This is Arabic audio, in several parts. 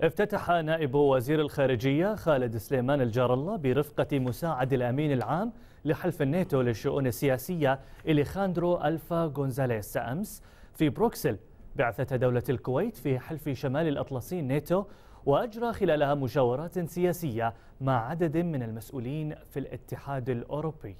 افتتح نائب وزير الخارجية خالد سليمان الجار الله برفقة مساعد الأمين العام لحلف الناتو للشؤون السياسية إليخاندرو ألفا غونزاليس أمس في بروكسل بعثة دولة الكويت في حلف شمال الأطلسي ناتو وأجرى خلالها مشاورات سياسية مع عدد من المسؤولين في الاتحاد الأوروبي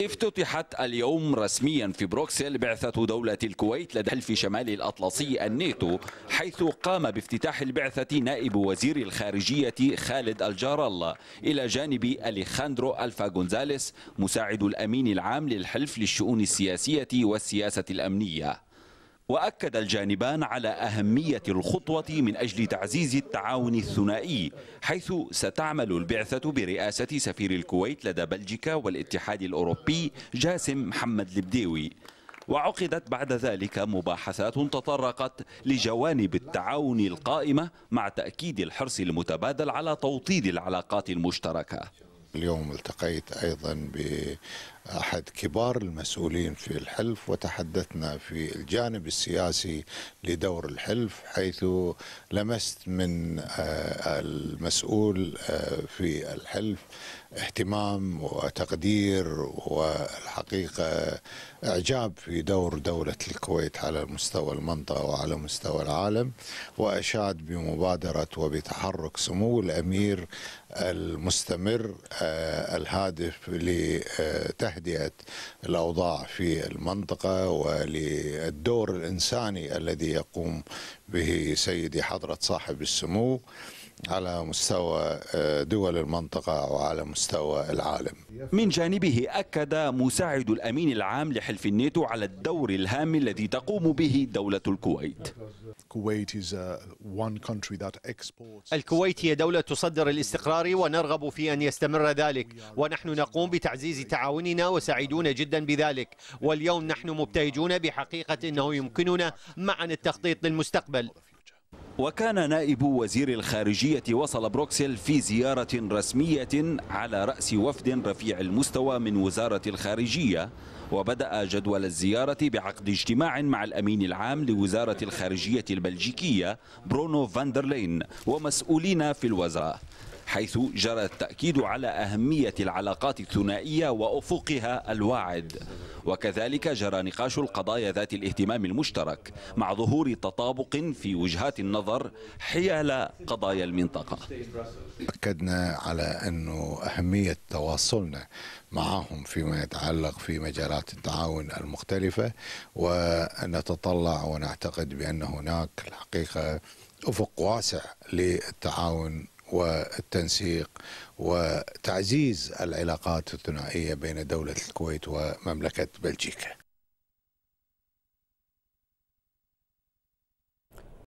افتتحت اليوم رسميا في بروكسل بعثة دولة الكويت لدى حلف شمال الأطلسي الناتو حيث قام بافتتاح البعثة نائب وزير الخارجية خالد الجار الله إلى جانب أليخاندرو ألفا غونزاليس مساعد الأمين العام للحلف للشؤون السياسية والسياسة الأمنية وأكد الجانبان على أهمية الخطوة من أجل تعزيز التعاون الثنائي حيث ستعمل البعثة برئاسة سفير الكويت لدى بلجيكا والاتحاد الأوروبي جاسم محمد البديوي وعقدت بعد ذلك مباحثات تطرقت لجوانب التعاون القائمة مع تأكيد الحرص المتبادل على توطيد العلاقات المشتركة اليوم التقيت أيضا بأحد كبار المسؤولين في الحلف وتحدثنا في الجانب السياسي لدور الحلف حيث لمست من آه، المسؤول آه، في الحلف اهتمام وتقدير والحقيقة إعجاب في دور دولة الكويت على مستوى المنطقة وعلى مستوى العالم وأشاد بمبادرة وبتحرك سمو الأمير المستمر آه، الهادف لتهدئة الأوضاع في المنطقة وللدور الإنساني الذي يقوم به سيدي حضرة صاحب السمو على مستوى آه، دول المنطقة وعلى مستوى العالم من جانبه أكد مساعد الأمين العام لحلف الناتو على الدور الهام الذي تقوم به دولة الكويت uh, الكويت هي دولة تصدر الاستقرار ونرغب في أن يستمر ذلك ونحن نقوم بتعزيز تعاوننا وسعيدون جدا بذلك واليوم نحن مبتهجون بحقيقة أنه يمكننا معا التخطيط للمستقبل وكان نائب وزير الخارجية وصل بروكسل في زيارة رسمية على رأس وفد رفيع المستوى من وزارة الخارجية وبدأ جدول الزيارة بعقد اجتماع مع الأمين العام لوزارة الخارجية البلجيكية برونو فاندرلين ومسؤولين في الوزارة حيث جرى التأكيد على أهمية العلاقات الثنائية وأفقها الواعد وكذلك جرى نقاش القضايا ذات الاهتمام المشترك مع ظهور تطابق في وجهات النظر حيال قضايا المنطقة أكدنا على أنه أهمية تواصلنا معهم فيما يتعلق في مجالات التعاون المختلفة ونتطلع ونعتقد بأن هناك الحقيقة افق واسع للتعاون والتنسيق وتعزيز العلاقات الثنائيه بين دوله الكويت ومملكه بلجيكا